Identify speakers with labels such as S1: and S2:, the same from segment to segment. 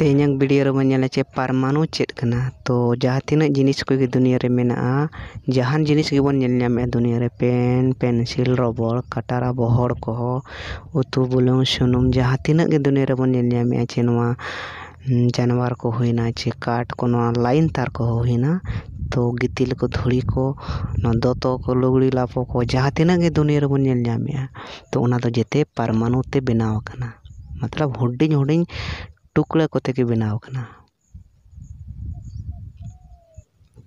S1: Teja video रोमे चे परमाणु चेकना तो जहाँ तीना जिस को दुनिया में जहाँ जिस दुनिया रे पेन पेंसिल रबड़ कटारा बहर को उतु बुलू सूनम जहाँ तीना दुनिया रेबाम चे जानवर को होना चे काट को लाइन तार को होना तो गितिल को धूड़ी को दत को लुगड़ी लापो को जहाँ तीना दुनिया रेबाम तो जेते परमाणु ते बनावना मतलब हूँ हूँ टुकड़े को बनाव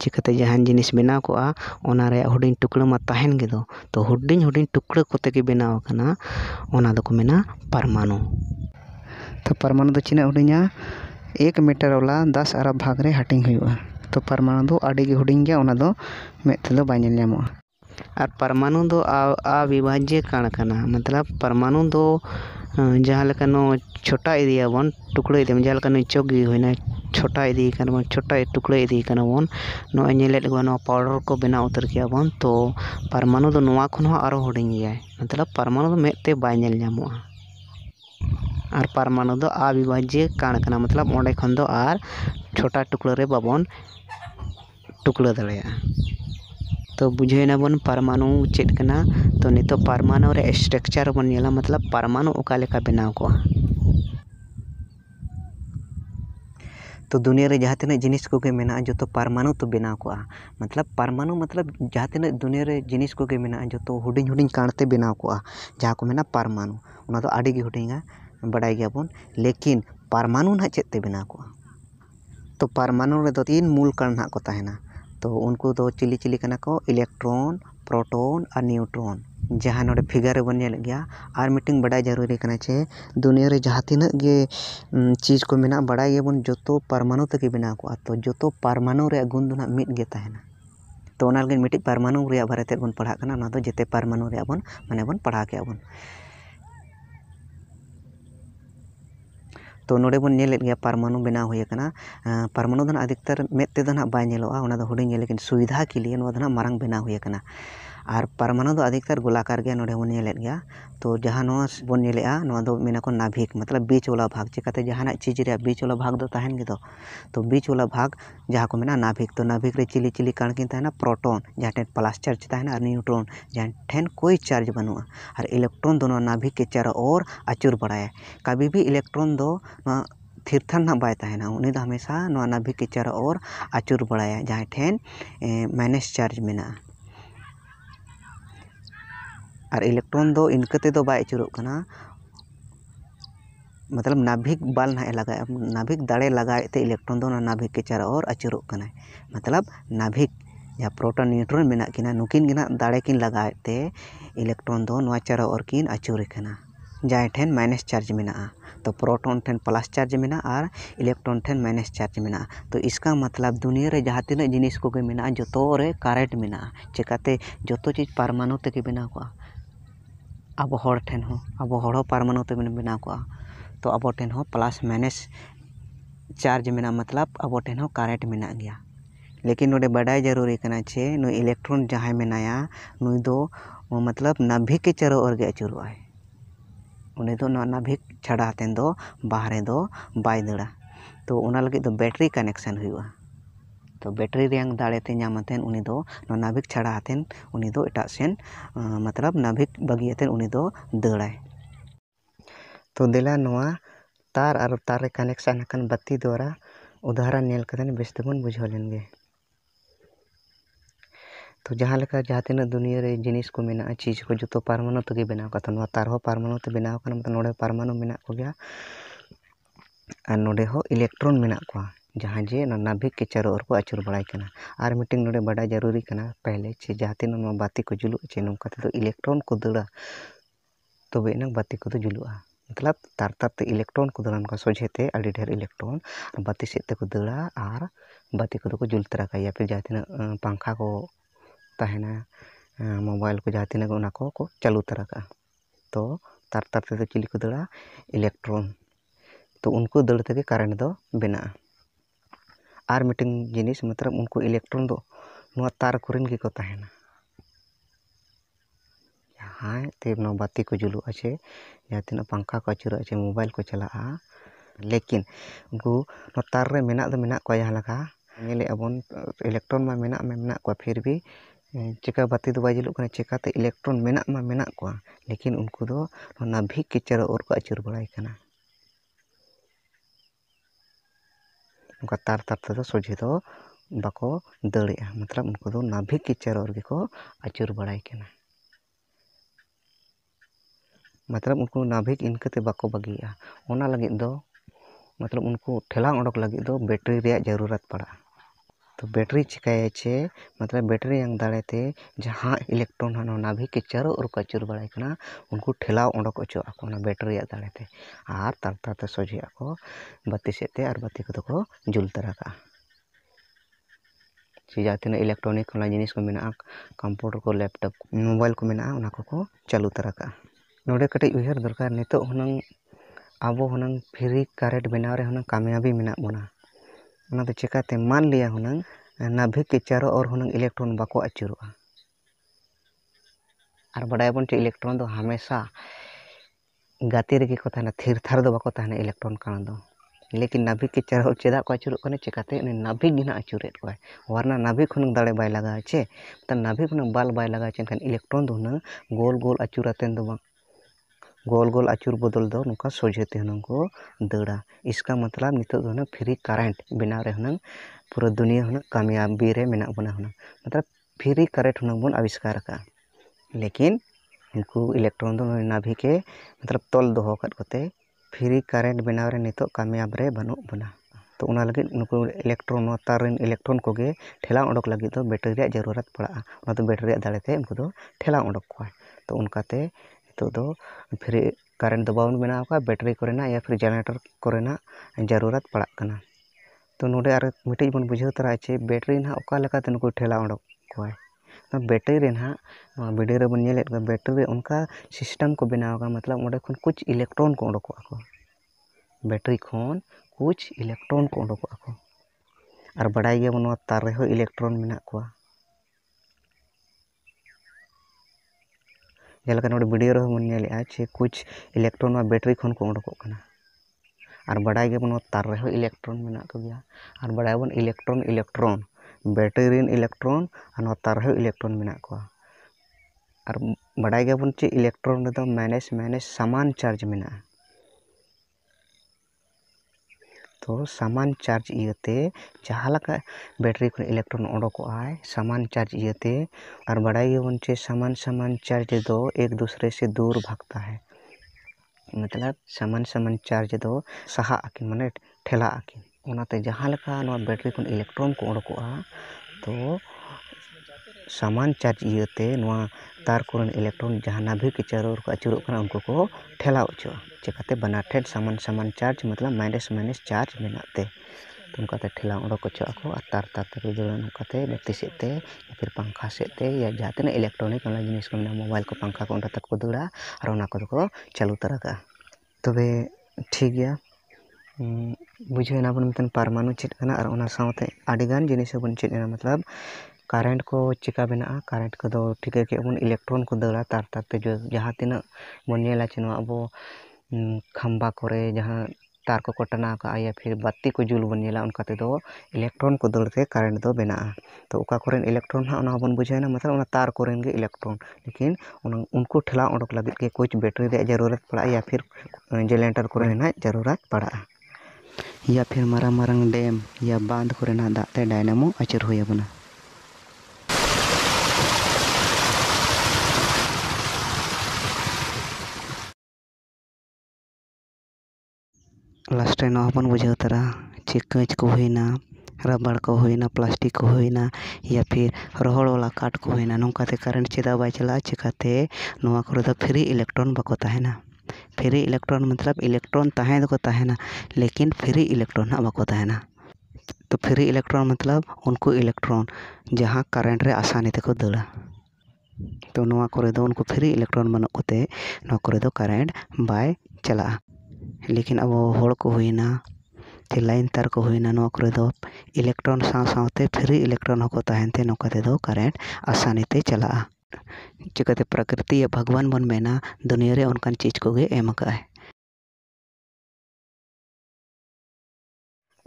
S1: चिकाते जहां जिन बनाव को हूँ टुकड़ों में तो हूँ हूँ टुकड़े को बनाव परमाणु तो परमाणु तो चिना हूँ एक मीटर वाला दस अरब भाग रे हटिंग तो परमाणु तो हूँ गेम और परमाणु तो अविभाज्य कण मतलब परमाणु तो ᱡᱟᱦᱟᱸ ᱞᱮᱠᱟ ᱱᱚᱣᱟ ᱪᱷᱚᱴᱟ ᱤᱫᱤᱭᱟᱵᱚᱱ ᱴᱩᱠᱲᱟᱹ ᱤᱫᱤᱭᱟᱵᱚᱱ ᱡᱟᱦᱟᱸ ᱞᱮᱠᱟ ᱱᱩᱭ ᱪᱚᱠᱜᱤ ᱦᱩᱭᱱᱟ ᱪᱷᱚᱴᱟ ᱤᱫᱤᱭ ᱠᱟᱱᱟ ᱵᱚᱱ ᱪᱷᱚᱴᱟ ᱴᱩᱠᱲᱟᱹ ᱤᱫᱤᱭ ᱠᱟᱱᱟ ᱵᱚᱱ ᱱᱚᱜᱼᱚᱭ ᱧᱮᱞᱮᱫ ᱠᱚᱣᱟ ᱱᱚᱣᱟ ᱯᱟᱣᱰᱟᱨ ᱠᱚ ᱵᱮᱱᱟᱣ ᱩᱛᱟᱹᱨ ᱠᱮᱜᱼᱟ ᱵᱚᱱ ᱛᱚ ᱯᱟᱨᱢᱟᱱᱩ ᱫᱚ ᱱᱚᱣᱟ ᱠᱷᱚᱱ ᱦᱚᱸ ᱟᱨᱚ ᱦᱩᱰᱤᱧ ᱜᱮᱭᱟᱭ ᱢᱚᱛᱞᱚᱵ ᱯᱟᱨᱢᱟᱱᱩ ᱫᱚ ᱢᱮᱫᱛᱮ ᱵᱟᱭ ᱧᱮᱞ ᱧᱟᱢᱚᱜᱼᱟ ᱟᱨ ᱯᱟᱨᱢᱟᱱᱩ ᱫᱚ ᱚᱵᱤᱵᱷᱟᱡᱽᱡᱚ ᱠᱟᱬ ᱠᱟᱱᱟ ᱢᱚᱛᱞᱚᱵ ᱚᱸᱰᱮ ᱠᱷᱚᱱ ᱫᱚ ᱟᱨ ᱪᱷᱚᱴᱟ ᱴᱩᱠᱲᱟᱹ ᱨᱮ ᱵᱟᱵᱚᱱ ᱴᱩᱠᱲᱟᱹ ᱫᱟᱲᱮᱭᱟᱜᱼᱟ तो बुझे ना बन परमाणु चेकना तो नित तो परमाणु स्ट्रक्चर बनला मतलब परमाणु अका बना को तो दुनिया जहाँ तक जिनिस को जो तो परमाणु तो बना को मतलब परमाणु मतलब जहाँ तक दुनिया जिनिस को जो तो हूँ हूँ कणते बना को जहाँ को मेना परमाणु उना तो बड़ा गया बन लेकिन परमाणु ना चेते बना को तो परमाणु तो तीन मूल कण ना को तो उनको दो चिली चिली करना को इलेक्ट्रॉन प्रोटोन और न्यूट्रॉन जहाँ नोड़े फिगर बनल और मिट्टी बड़ा जरूरी करना चाहिए दुनिया जहाँ तना चीज को मना बड़ा गया जो तो परमाणु तक बना को तो जो तो परमाणु गुण दो मिटगे तहना तो मिट्टी परमाणु बारे बन पढ़ा तो जेते परमाणु बन मैंने बन पढ़ा के बन ᱛᱚ ᱱᱚᱰᱮ ᱵᱚᱱ ᱧᱮᱞᱮᱫ ᱜᱮᱭᱟ ᱯᱟᱨᱢᱟᱱᱩ ᱵᱮᱱᱟᱣ ᱦᱩᱭ ᱟᱠᱟᱱᱟ ᱯᱟᱨᱢᱟᱱᱩ ᱫᱚ ᱦᱟᱸᱜ ᱟᱫᱷᱤᱠᱛᱟᱨ ᱢᱮᱫ ᱛᱮᱫᱚ ᱦᱟᱸᱜ ᱵᱟᱭ ᱧᱮᱞᱚᱜᱼᱟ ᱚᱱᱟ ᱫᱚ ᱦᱩᱰᱤᱧ ᱜᱮᱭᱟ ᱞᱮᱠᱤᱱ ᱥᱩᱵᱤᱫᱷᱟ ᱠᱮ ᱞᱤᱭᱮ ᱱᱚᱣᱟ ᱫᱚ ᱦᱟᱸᱜ ᱢᱟᱨᱟᱝ ᱵᱮᱱᱟᱣ ᱦᱩᱭ ᱟᱠᱟᱱᱟ ᱟᱨ ᱯᱟᱨᱢᱟᱱᱚ ᱫᱚ ᱚᱫᱷᱤᱠᱛᱟᱨ ᱜᱳᱞᱟᱠᱟᱨ ᱜᱮᱭᱟ ᱱᱚᱰᱮ ᱵᱚᱱ ᱧᱮᱞᱮᱫ ᱜᱮᱭᱟ ᱛᱳ ᱡᱟᱦᱟᱸ ᱱᱚᱣᱟ ᱵᱚᱱ ᱧᱮᱞᱮᱫᱼᱟ ᱱᱚᱣᱟ ᱫᱚ ᱢᱮᱱᱟᱠᱚ ᱱᱟᱵᱷᱤᱠ ᱢᱚᱛᱞᱚᱵ ᱵᱤᱪ ᱵᱟᱞᱟ ᱵᱷᱟᱜᱽ ᱪᱤᱠᱟᱹᱛᱮ ᱡᱟᱦᱟᱱᱟᱜ ᱪᱤᱡᱽ ᱨᱮᱭᱟᱜ ᱵᱤᱪ ᱵᱟᱞᱟ ᱵᱷᱟᱜᱽ ᱫᱚ ᱛᱟᱦᱮᱱ ᱜᱮᱫᱚ ᱛᱳ ᱵᱤᱪ ᱵᱟᱞᱟ ᱵᱷᱟᱜᱽ ᱡᱟᱦᱟᱸ ᱠᱚ ᱢᱮᱱᱟ ᱱᱟᱵᱷᱤᱠ ᱛᱳ ᱱᱟᱵᱷᱤᱠ ᱨᱮ ᱪᱤᱞᱤ ᱪᱤᱞᱤ ᱠᱟᱬ ᱠᱤᱱ ᱛᱟᱦᱮᱱᱟ ᱯᱨᱳᱴᱚᱱ ᱡᱟᱦᱟᱸ ᱴᱷᱮᱱ ᱯᱞᱟᱥ ᱪᱟᱨᱡᱽ ᱛᱟᱦᱮᱱᱟ ᱟᱨ ᱱᱤᱭᱩᱴᱨᱚᱱ ᱡᱟᱦᱟᱸ ᱴᱷᱮᱱ ᱠᱳᱭ ᱪᱟᱨᱡᱽ ᱵᱟᱹᱱᱩᱜᱼᱟ ᱟᱨ ᱤᱞᱮᱠᱴᱨᱚᱱ ᱫᱚ ᱱᱚᱣᱟ ᱱᱟᱵᱷᱤᱠ ᱠᱮ ᱪᱟᱨᱚ ᱳᱨ ᱟᱹᱪᱩᱨ ᱵᱟᱲᱟᱭᱟᱭ ᱠᱟᱵᱷᱤ ᱵᱷᱤ ᱤᱞᱮᱠᱴᱨᱚᱱ ᱫᱚ ᱱᱚᱣᱟ ᱛᱷᱤᱨ ᱛᱷᱟᱨ ᱱᱟᱜ ᱵᱟᱭ ᱛᱟᱦᱮᱱᱟ ᱩᱱᱤ ᱫᱚ ᱦᱟᱢᱮᱥᱟ ᱱᱚᱣᱟ ᱱᱟᱵᱷᱤᱠ ᱠᱮ ᱪᱟᱨᱚ ᱳᱨ ᱟᱹᱪᱩᱨ ᱵᱟᱲᱟᱭᱟᱭ ᱡᱟᱦᱟᱸᱭ ᱴᱷᱮᱱ ᱢᱟᱭᱱᱟᱥ ᱪᱟᱨᱡᱽ ᱢᱮᱱᱟᱜᱼᱟ और इलेक्ट्रॉन दो इनकते तो बचुरना मतलब नाभिक बाल ना लगा नाभिक दड़े लगाते इलेक्ट्रॉन दो ना नाभिक के चारा और अचुर मतलब नाभिक या प्रोटोन न्यूट्रॉन मे नुकिन के दड़े कि लगाते इलेक्ट्रॉन दो चारा और किन अचुर जै ठेन माइनस चार्ज मे तो प्रोटोन ठेन प्लस चार्ज में और इलेक्ट्रॉन ठेन माइनस चार्ज में तो इसका मतलब दुनिया में जहाँ तीन जिनिस को जो रे कारेंट मे चेकाते जो चीज परमाणु तक बना को अब हेन अब पारमानव तब बना को तो अब ठेन प्लस माइनस चार्ज में मतलब अब ठेन कारेंट मे लेकिन नो बढ़ाई जरूरी करना चे नु इलेक्ट्रॉन जहाँ मेना नु दो मतलब नाभिक के चारों ओर अचुर नाभिक छड़ा तेन बाहर बै दड़ा तो बैटरी कनेक्शन हुआ ᱛᱚ ᱵᱮᱴᱨᱤ ᱨᱮᱭᱟᱝ ᱫᱟᱲᱮᱛᱮ ᱧᱟᱢ ᱟᱛᱮᱫ ᱩᱱᱤ ᱫᱚ ᱱᱚᱣᱟ ᱱᱟᱵᱷᱤᱠ ᱪᱷᱟᱲᱟ ᱟᱛᱮᱫ ᱩᱱᱤ ᱫᱚ ᱮᱴᱟᱜ ᱥᱮᱱ ᱢᱚᱛᱞᱚᱵ ᱱᱟᱵᱷᱤᱠ ᱵᱟᱹᱜᱤ ᱟᱛᱮᱫ ᱩᱱᱤ ᱫᱚ ᱫᱟᱹᱲᱟᱭ ᱛᱚ ᱫᱮᱞᱟ ᱱᱚᱣᱟ ᱛᱟᱨ ᱟᱨ ᱛᱟᱨ ᱨᱮ ᱠᱟᱱᱮᱠᱥᱮᱱ ᱟᱠᱟᱱ ᱵᱟᱹᱛᱤ ᱫᱚᱣᱟᱨᱟ ᱩᱫᱟᱦᱚᱨᱚᱱ ᱧᱮᱞ ᱠᱟᱛᱮᱫ ᱵᱮᱥ ᱛᱮᱵᱚᱱ ᱵᱩᱡᱷᱟᱹᱣ ᱞᱮᱱ ᱜᱮ तो जहाँ लेकर जहाँ तीन दुनिया रे जिनिस को मेना चीज को जो परमाणु तक बनाव कथा नवा तार हो परमाणु ते बनाव कना मतलब नोडे परमाणु मेना को गया और नोडे हो इलेक्ट्रॉन मेना को ᱡᱟᱦᱟᱸ ᱡᱮ ᱚᱱᱟ ᱱᱟᱹᱵᱷᱤᱠ ᱠᱮ ᱪᱟᱨᱳ ओर ᱠᱚ ᱟᱹᱪᱩᱨ ᱵᱟᱲᱟᱭ ᱠᱟᱱᱟ ᱟᱨ ᱢᱤᱫᱴᱮᱱ ᱱᱚᱰᱮ ᱵᱟᱰᱟᱭ ᱡᱟᱹᱨᱩᱨᱤ ᱠᱟᱱᱟ ᱯᱮᱦᱞᱮ ᱪᱮ ᱡᱟᱦᱟᱸ ᱛᱤᱱᱟᱹᱜ ᱱᱚᱣᱟ ᱵᱟᱹᱛᱤ ᱠᱚ ᱡᱩᱞᱩᱜᱼᱟ ᱪᱮ ᱱᱚᱝᱠᱟ ᱛᱮᱫᱚ ᱤᱞᱮᱠᱴᱨᱚᱱ ᱠᱚ ᱫᱟᱹᱲᱟ ᱛᱚᱵᱮ ᱟᱱᱟᱝ ᱵᱟᱹᱛᱤ ᱠᱚᱫᱚ ᱡᱩᱞᱩᱜᱼᱟ ᱢᱚᱛᱞᱚᱵ ᱛᱟᱨ ᱛᱟᱨᱛᱮ ᱤᱞᱮᱠᱴᱨᱚᱱ ᱠᱚ ᱫᱟᱹᱲᱟᱱ ᱠᱚ ᱥᱚᱡᱷᱮᱛᱮ ᱟᱹᱰᱤ ᱰᱷᱮᱨ ᱤᱞᱮᱠᱴᱨᱚᱱ ᱵᱟᱹᱛᱤ ᱥᱮᱫ ᱛᱮᱠᱚ ᱫᱟᱹᱲᱟ ᱟᱨ ᱵᱟᱹᱛᱤ ᱠᱚᱫᱚ ᱠᱚ ᱡᱩᱞ ᱛᱟᱨᱟ ᱠᱟᱜᱼᱟ ᱭᱟ ᱯᱷᱤᱨ ᱡᱟᱦᱟᱸ ᱛᱤᱱᱟᱹᱜ ᱯᱟᱝᱠᱷᱟ ᱠᱚ ᱛᱟᱦᱮᱱᱟ ᱢᱳᱵᱟᱭᱤᱞ ᱠᱚ ᱡᱟᱦᱟᱸ ᱛᱤᱱᱟᱹᱜ ᱚᱱᱟ ᱠᱚᱠᱚ ᱪᱟᱹᱞᱩ ᱛᱟᱨᱟ ᱠᱟᱜᱼᱟ ᱛᱚ ᱛᱟᱨ ᱛᱟᱨ ᱛᱮᱫᱚ ᱪᱤᱞᱤ ᱠᱚ ᱫᱟᱹᱲᱟ ᱤᱞᱮᱠᱴᱨᱚᱱ ᱛᱚ ᱩᱱᱠᱩ ᱫᱟᱹᱲ ᱛᱮᱜᱮ ᱠᱟᱨᱮᱱᱴ ᱫᱚ ᱵᱮᱱᱟᱜᱼᱟ ᱟᱨ ᱢᱤᱫᱴᱮᱱ ᱡᱤᱱᱤᱥ ᱢᱚᱛᱞᱚᱵ ᱩᱱᱠᱩ ᱤᱞᱮᱠᱴᱨᱚᱱ ᱫᱚ ᱱᱚᱣᱟ ᱛᱟᱨ ᱠᱚᱨᱮᱱ ᱜᱮᱠᱚ ᱛᱟᱦᱮᱱᱟ ᱡᱟᱦᱟᱸᱭ ᱛᱮ ᱱᱚᱣᱟ ᱵᱟᱹᱛᱤ ᱠᱚ ᱡᱩᱞᱩᱜᱼᱟ ᱥᱮ ᱡᱟᱦᱟᱸ ᱛᱤᱱᱟᱹᱜ ᱯᱟᱝᱠᱷᱟ ᱠᱚ ᱟᱹᱪᱩᱨᱚᱜᱼᱟ ᱥᱮ ᱢᱳᱵᱟᱭᱤᱞ ᱠᱚ ᱪᱟᱞᱟᱜᱼᱟ ᱞᱮᱠᱤᱱ ᱩᱱᱠᱩ ᱱᱚᱣᱟ ᱛᱟᱨ ᱨᱮ ᱢᱮᱱᱟᱜ ᱫᱚ ᱢᱮᱱᱟᱜ ᱠᱚᱣᱟ ᱡᱟᱦᱟᱸ ᱞᱮᱠᱟ ᱧᱮᱞᱮᱫᱼᱟ ᱵᱚᱱ ᱤᱞᱮᱠᱴᱨᱚᱱ ᱢᱟ ᱢᱮᱱᱟᱜ ᱢᱟ ᱢᱮᱱᱟᱜ ᱠᱚᱣᱟ ᱯᱷᱤᱨ ᱵᱷᱤ ᱪᱤᱠᱟᱹ ᱵᱟᱹᱛᱤ ᱫᱚ ᱵᱟᱭ ᱡᱩᱞᱩᱜ ᱠᱟᱱᱟ ᱪᱤᱠᱟᱹᱛᱮ ᱤᱞᱮᱠᱴᱨᱚᱱ ᱢᱮᱱᱟᱜ ᱢᱟ ᱢᱮᱱᱟᱜ ᱠᱚᱣᱟ ᱞᱮᱠᱤᱱ ᱩᱱᱠᱩ ᱫᱚ ᱱᱟᱵᱷᱤᱠ ᱪᱮᱨᱚ ᱳᱨ ᱠᱚ ᱟᱹᱪᱩᱨ ᱵᱟᱲᱟᱭ ᱠᱟᱱᱟ मतलब उनको दो नाभिक के चारों को आचुर बड़ा मतलब उनको नाभिक इनकते बाको बगे मतलब उनको ठेला उड़ोक लगे बैटरी जरूरत पड़ा तो बैटरी चिकाये मतलब बैटरी एंग दाड़े जहाँ इलेक्ट्रॉन है नाभिक चारों और काचुर बड़ा उनको ठेला उडक अचोक बैटरी दाड़े और तल तलते सोझे को बाती सेते और बाती को तो जुल तरह जहाँ तीन इलेक्ट्रॉनिक जिस को मेरा कम्पूटर को लैपटॉप मोबाइल को मेरा को चालू तरह नोड़े कटे उरकार नितो हूँ अब हूँ फ्री कारेंट बना रहे कामयाबी बोना चिकाते मान लिया हूं ᱦᱩᱱᱟᱹᱝ नाभिक के चारों ओर हूँ इलेक्ट्रॉन बाको अचूर और बड़ाबन चे इलेक्ट्रॉन दो हमेशा गति रेगे को थर थार दो बाको इलेक्ट्रॉन कण लेकिन नाभिक के चारों चेदा को अचूर चिकाते नाभिक गे अचूर को नाभिक हूँ दाड़े बै लगा चे नाभिक हूँ बाल बै लगा इलेक्ट्रॉन दो हूँ गोल गोल अचूर गोल गोल आचुर बदल ना सोझे को दड़ा इसका मतलब नितना फ्री कारेंट बना रहे पूरा दुनिया हनंग कामयाबी मना बना हनंग मतलब फ्री कारेंट हनंग बोन आविष्कार का लेकिन उनको इलेक्ट्रॉन तो नाभी के मतलब तल दोहते फ्री कारेंट बना कामयाब बनू बना तो उनको इलेक्ट्रॉन तार इलेक्ट्रॉन को ठेला उडोक लगे तो बैटरी जरूरत पड़ा मतलब बैटरी दाड़े उनको तो ठेला उडोक तो उनका तो को को या फिर ना मिट्टी बन बुझे तरह चे बैटरी ना अका नुक ठेला उडोक बैटरी ना भिडियो बन बैटरी उनका सिसटम को बनावगा मतलब अंकन कुछ इलेक्ट्रॉन को उडोक बैटरी खन कुछ इलेक्ट्रॉन को उडोक और बड़ा गया तारे इलेक्ट्रॉन को वीडियो रोमे चे कुछ इलेक्ट्रॉन बैटरी खन को उडोक तारे इलेक्ट्रॉन मे बड़ा बन इलेक्ट्रॉन इलेक्ट्रॉन बैटरी इलेक्ट्रोन और तारे इलेक्ट्रॉन मे बाड़ा गया बन चे इलेक्ट्रॉन मैनेज मैनेज सामान चार्ज मे तो सामान चार्ज इते जहाँ बैटरी को इलेक्ट्रॉन उड़ोक है सामान चार्ज इते और बड़ा बन चे सामान सामान चार्ज दो एक दूसरे से दूर भागता है मतलब सामान सामान चार्ज दो सहा आकिन मान ठेला आकिन जहाँ बैटरी को इलेक्ट्रॉन को उड़ोक तो सामान चार्ज इते तार इलेक्ट्रॉन जहाँ नाभिक चारों आचुर उनको को ठेला उचो चेकाते बना ठेट सामान सामान चार्ज मतलब माइनस माइनस चार्ज मेनते उनका ठेला उड़ोक चोक तार तारे बत्ती सेते या फिर पंखा सेते या जहाँ तक इलेक्ट्रॉनिक जिस मोबाइल को पंखा को दौड़ा और उनको चालू तरगा तब तो ठीक है बुझेना बनते परमाणु चेकना और जिनिस बन चेकना मतलब कारेंट को चिका बना करेंट को ठीका के बन इलेक्ट्रॉन को दौड़ा तार तार ते जो जहाँ तना बोला चेना बो खम्बा को जहाँ तार को टना का या फिर बत्ती को जुल बोला उनका इलेक्ट्रॉन को कारेंट करेंट बना तो अकान इलेक्ट्रॉन हाँ बन बुझे मतलब तार को इलेक्ट्रॉन लेकिन उनको ठेला उडोक लगे कुछ बैटरी जरूरत पड़ा या फिर जेनेटर को जरूरत पड़ा या फिर मारा मारंग डैम या बांध को दाते डायनामो आचर होना बुझेतरा चिक को होना रबड़ को होना प्लास्टिक को होना या फिर रोड़ा काट को होना नौकाते करेंट चेदा बै चला चिकाते फ्री इलेक्ट्रॉन बाकोना फ्री इलेक्ट्रॉन मतलब इलेक्ट्रॉन तहे तो कोना लेकिन फ्री इलेक्ट्रॉन बाकोना तो फ्री इलेक्ट्रॉन मतलब उनको इलेक्ट्रॉन जहाँ करेंट रे आसानी तक दौड़ा तो नवा को फ्री इलेक्ट्रॉन बनो को करेंट बै चला लेकिन अब को होना चे लाइन तार को होना इलेक्ट्रॉन सावते फ्री इलेक्ट्रॉन को तो तहनते नौका करेंट आसानी ते चला चिकाते प्रकृति या भगवान बन मेना दुनिया रे उनकन चीज को गे एम का है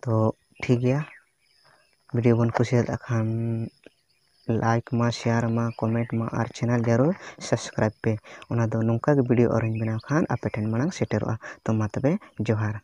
S1: तो ठीक है वीडियो बन खुशी अखान लाइक में शेयर में कमेंट में और चैनल जरूर सब्सक्राइब पे उन नौका भिडियो और बनाव खान आपेटन मांग सेटर तो तबे जोहार